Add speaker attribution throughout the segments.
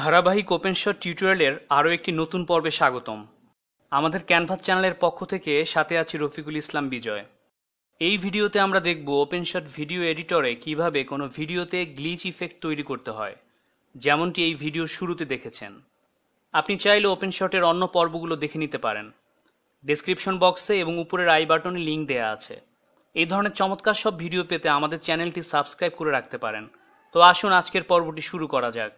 Speaker 1: ধারাবাহিক open shot টিউটোরিয়ালের আরও একটি নতুন পর্বে স্বাগতম আমাদের ক্যানভাস চ্যানেলের পক্ষ থেকে সাথে আছি রফিকুল ইসলাম বিজয় এই ভিডিওতে আমরা দেখব ওপেন শট ভিডিও এডিটরে কিভাবে কোনো ভিডিওতে গ্লিচ ইফেক্ট তৈরি করতে হয় যেমনটি এই ভিডিও শুরুতে দেখেছেন আপনি চাইলে ওপেন শটের অন্য পর্বগুলো দেখে নিতে পারেন ডেসক্রিপশন বক্সে এবং উপরের আই বাটনে লিঙ্ক দেয়া আছে এই ধরনের চমৎকার সব ভিডিও পেতে আমাদের চ্যানেলটি সাবস্ক্রাইব করে রাখতে পারেন তো আসুন আজকের পর্বটি শুরু করা যাক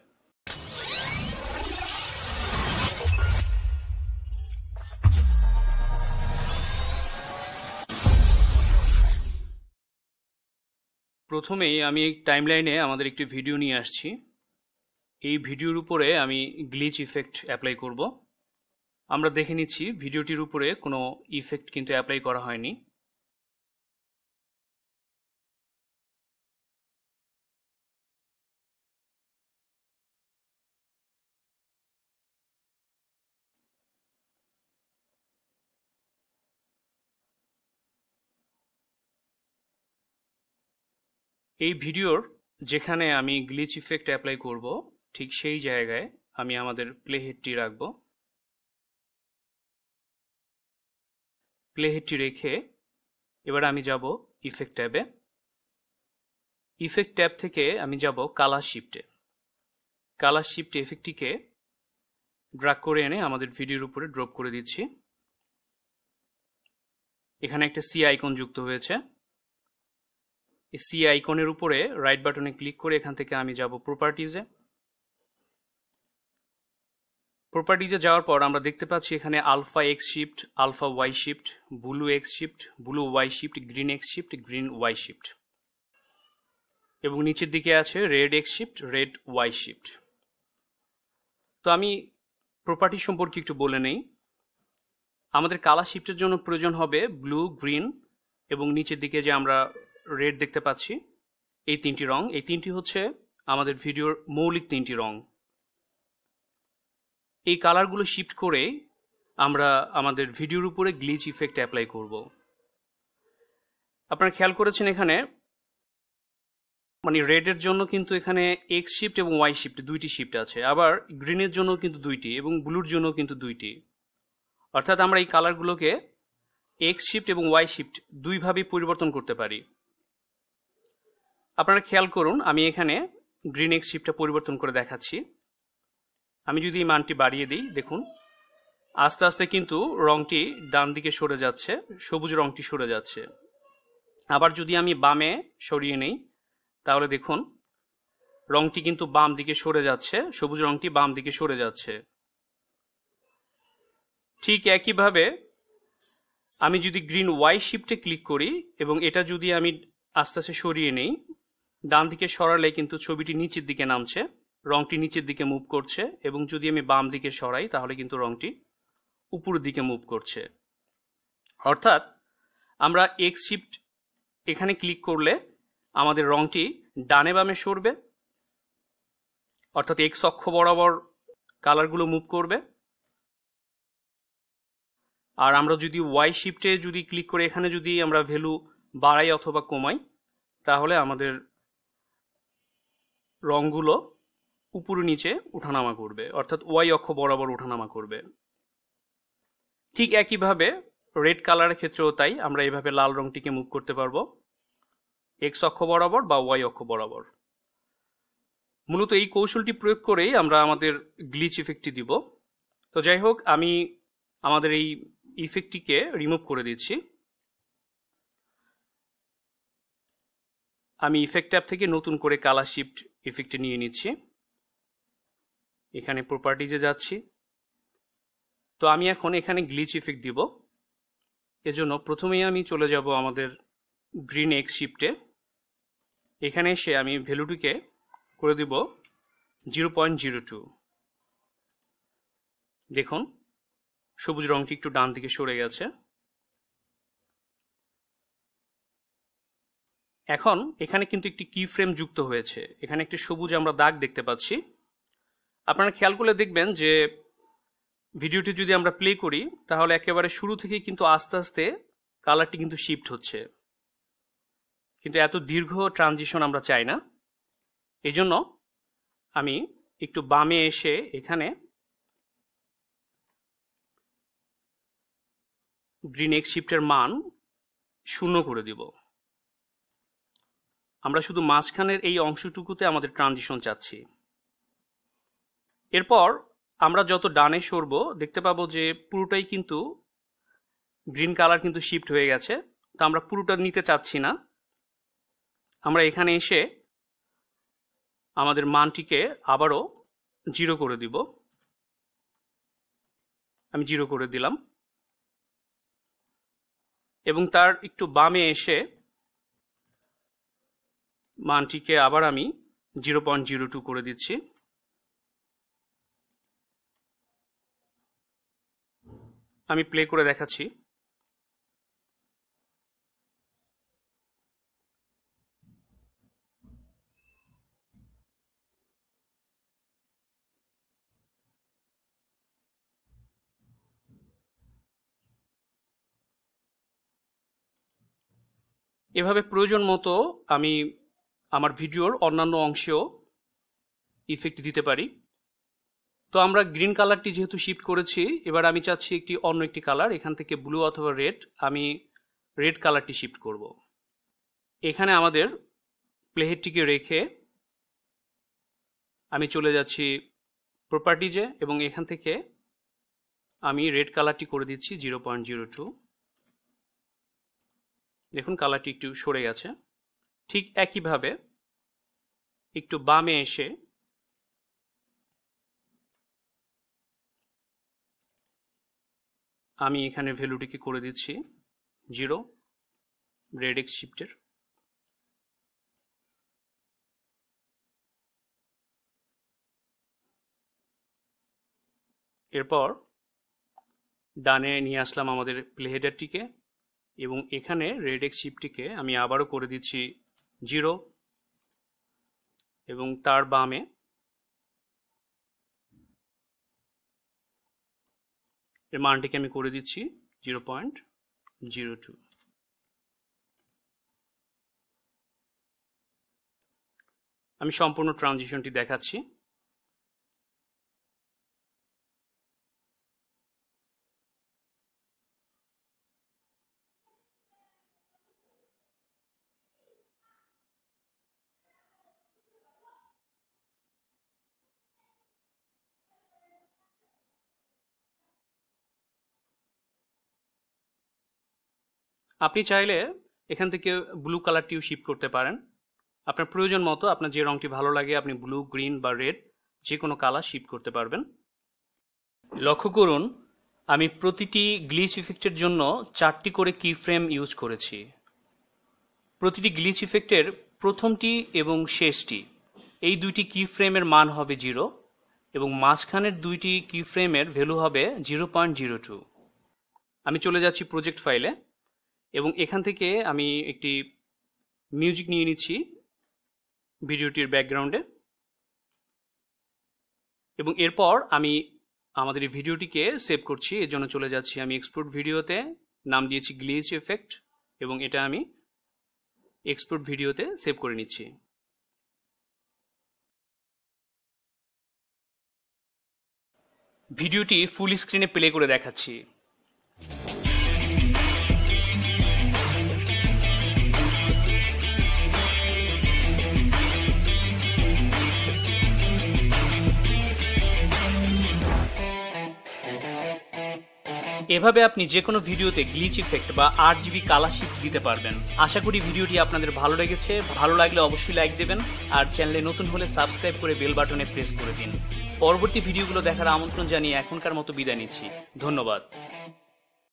Speaker 1: প্রথমেই আমি টাইমলাইনে আমাদের একটি ভিডিও নিয়ে আসছি এই ভিডিওর উপরে আমি গ্লিচ ইফেক্ট অ্যাপ্লাই করব আমরা দেখে নিচ্ছি ভিডিওটির উপরে কোনো ইফেক্ট কিন্তু অ্যাপ্লাই করা হয়নি এই ভিডিওর যেখানে আমি গ্লিচ ইফেক্ট অ্যাপ্লাই করব ঠিক সেই জায়গায় আমি আমাদের প্লেহেডটি রাখব প্লেহেডটি রেখে এবার আমি যাব ইফেক্ট ট্যাবে ইফেক্ট ট্যাব থেকে আমি যাব কালার শিফটে কালার শিফট এফেক্টটিকে ড্রাগ করে এনে আমাদের ভিডিওর উপরে ড্রপ করে দিচ্ছি এখানে একটা সি আইকন যুক্ত হয়েছে সি আইকনের উপরে রাইট বাটনে ক্লিক করে এখান থেকে আমি যাব প্রপার্টিজে প্রপার্টিজে যাওয়ার পর আমরা দেখতে পাচ্ছি এখানে alpha X shift alpha Y shift blue X shift blue Y shift green X shift green Y shift এবং নিচের দিকে আছে red X shift red Y shift তো আমি প্রপার্টি সম্পর্কে একটু বলে নেই আমাদের কালার শিফটের জন্য প্রয়োজন হবে ব্লু গ্রিন এবং নিচের দিকে যে আমরা রেড দেখতে পাচ্ছি এই তিনটি রং এই তিনটি হচ্ছে আমাদের ভিডিওর মৌলিক তিনটি রং এই কালারগুলো শিফট করে আমরা আমাদের ভিডিওর উপরে গ্লিচ ইফেক্ট অ্যাপ্লাই করব আপনারা খেয়াল করেছেন এখানে মানে রেডের জন্য কিন্তু এখানে এক্স শিফট এবং ওয়াই শিফট দুইটি শিফট আছে আবার গ্রিনের জন্য কিন্তু দুইটি এবং ব্লুর জন্য কিন্তু দুইটি অর্থাৎ আমরা এই কালারগুলোকে এক্স শিফট এবং ওয়াই শিফট দুইভাবেই পরিবর্তন করতে পারি আপনারা খেয়াল করুন আমি এখানে গ্রিন এক্স শিপটা পরিবর্তন করে দেখাচ্ছি আমি যদি এই মানটি বাড়িয়ে দিই দেখুন আস্তে আস্তে কিন্তু রংটি ডান দিকে সরে যাচ্ছে সবুজ রংটি সরে যাচ্ছে আবার যদি আমি বামে সরিয়ে নেই তাহলে দেখুন রংটি কিন্তু বাম দিকে সরে যাচ্ছে সবুজ রংটি বাম দিকে সরে যাচ্ছে ঠিক একইভাবে আমি যদি গ্রিন ওয়াই শিফটে ক্লিক করি এবং এটা যদি আমি আস্তে আস্তে সরিয়ে নেই ডান দিকে সরালে কিন্তু ছবিটি নিচের দিকে নামছে রংটি নিচের দিকে মুভ করছে এবং যদি আমি বাম দিকে সরাই তাহলে কিন্তু রংটি উপরের দিকে মুভ করছে অর্থাৎ আমরা এক্স শিফট এখানে ক্লিক করলে আমাদের রংটি ডানে বামে সরবে অর্থাৎ এক্স অক্ষ বরাবর কালারগুলো মুভ করবে আর আমরা যদি ওয়াই শিফটে যদি ক্লিক করে এখানে যদি আমরা ভ্যালু বাড়াই অথবা কমাই তাহলে আমাদের রঙগুলো উপরে নিচে উঠানামা করবে অর্থাৎ ওয়াই অক্ষ বরাবর উঠানামা করবে ঠিক একইভাবে রেড কালারের ক্ষেত্রেও তাই আমরা এইভাবে লাল রঙটিকে মুভ করতে পারবো এক্স অক্ষ বরাবর বা ওয়াই অক্ষ বরাবর মূলত এই কৌশলটি প্রয়োগ করেই আমরা আমাদের গ্লিচ ইফেক্টটি দিব তো যাই হোক আমি আমাদের এই ইফেক্টটিকে রিমুভ করে দিচ্ছি আমি ইফেক্ট অ্যাপ থেকে নতুন করে কালার শিফট ইফেক্ট নিয়ে নিচ্ছি এখানে প্রপার্টিজে যাচ্ছি তো আমি এখন এখানে গ্লিচ ইফেক্ট দিব এজন্য প্রথমেই আমি চলে যাব আমাদের গ্রিন এক্স শিফটে এখানে এসে আমি ভ্যালুটিকে করে দিব জিরো পয়েন্ট জিরো টু দেখুন সবুজ রঙটি একটু ডান দিকে সরে গেছে এখন এখানে কিন্তু একটি কি ফ্রেম যুক্ত হয়েছে এখানে একটি সবুজ আমরা দাগ দেখতে পাচ্ছি আপনারা খেয়াল করলে দেখবেন যে ভিডিওটি যদি আমরা প্লে করি তাহলে একেবারে শুরু থেকে কিন্তু আস্তে আস্তে কালারটি কিন্তু শিফট হচ্ছে কিন্তু এত দীর্ঘ ট্রানজিশন আমরা চাই না এই জন্য আমি একটু বামে এসে এখানে গ্রিন এক্স শিফটের মান শূন্য করে দিব আমরা শুধু মাঝখানের এই অংশটুকুতে আমাদের ট্রানজিশন চাচ্ছি এরপর আমরা যত ডানে সরব দেখতে পাবো যে পুরোটাই কিন্তু গ্রিন কালার কিন্তু শিফট হয়ে গেছে তো আমরা পুরোটা নিতে চাচ্ছি না আমরা এখানে এসে আমাদের মানটিকে আবারও জিরো করে দিব আমি জিরো করে দিলাম এবং তার একটু বামে এসে মানটিকে আবার আমি জিরো পয়েন্ট জিরো টু করে দিচ্ছি আমি প্লে করে দেখাচ্ছি এভাবে প্রয়োজন মতো আমি আমার ভিডিওর অন্যান্য অংশেও ইফেক্ট দিতে পারি তো আমরা গ্রিন কালারটি যেহেতু শিফট করেছি এবার আমি চাচ্ছি একটি অন্য একটি কালার এখান থেকে ব্লু অথবা রেড আমি রেড কালারটি শিফট করব এখানে আমাদের প্লেহেডটিকে রেখে আমি চলে যাচ্ছি প্রপার্টিজে এবং এখান থেকে আমি রেড কালারটি করে দিচ্ছি জিরো পয়েন্ট জিরো টু দেখুন কালারটি একটু সরে গেছে ঠিক একইভাবে একটু বামে এসে আমি এখানে ভ্যালুটিকে করে দিচ্ছি জিরো রেড এক্স শিফটের এরপর ডানে নিয়ে আসলাম আমাদের প্লেহেডারটিকে এবং এখানে রেড এক্স শিফটিকে আমি আবারও করে দিচ্ছি জিরো এবং তার বামে এর মানটিকে আমি করে দিচ্ছি জিরো পয়েন্ট জিরো টু আমি সম্পূর্ণ ট্রানজিশনটি দেখাচ্ছি আপনি চাইলে এখান থেকে ব্লু কালারটিও শিফট করতে পারেন আপনার প্রয়োজন মতো আপনার যে রঙটি ভালো লাগে আপনি ব্লু গ্রিন বা রেড যে কোনো কালার শিফট করতে পারবেন লক্ষ্য করুন আমি প্রতিটি গ্লিচ ইফেক্টের জন্য চারটি করে কি ফ্রেম ইউজ করেছি প্রতিটি গ্লিচ ইফেক্টের প্রথমটি এবং শেষটি এই দুইটি কি ফ্রেমের মান হবে জিরো এবং মাঝখানের দুইটি কি ফ্রেমের ভ্যালু হবে জিরো পয়েন্ট জিরো টু আমি চলে যাচ্ছি প্রজেক্ট ফাইলে এবং এখান থেকে আমি একটি মিউজিক নিয়ে নিচ্ছি ভিডিওটির ব্যাকগ্রাউন্ডে এবং এরপর আমি আমাদের এই ভিডিওটিকে সেভ করছি এর জন্য চলে যাচ্ছি আমি এক্সপোর্ট ভিডিওতে নাম দিয়েছি গ্লিচ এফেক্ট এবং এটা আমি এক্সপোর্ট ভিডিওতে সেভ করে নিচ্ছি ভিডিওটি ফুল স্ক্রিনে প্লে করে দেখাচ্ছি এভাবে আপনি যে কোনো ভিডিওতে গ্লিচ ইফেক্ট বা আট জিবি কালা শিফট দিতে পারবেন আশা করি ভিডিওটি আপনাদের ভালো লেগেছে ভালো লাগলে অবশ্যই লাইক দেবেন আর চ্যানেলে নতুন হলে সাবস্ক্রাইব করে বেল বাটনে প্রেস করে দিন পরবর্তী ভিডিওগুলো দেখার আমন্ত্রণ জানিয়ে এখনকার মতো বিদায় নিচ্ছি ধন্যবাদ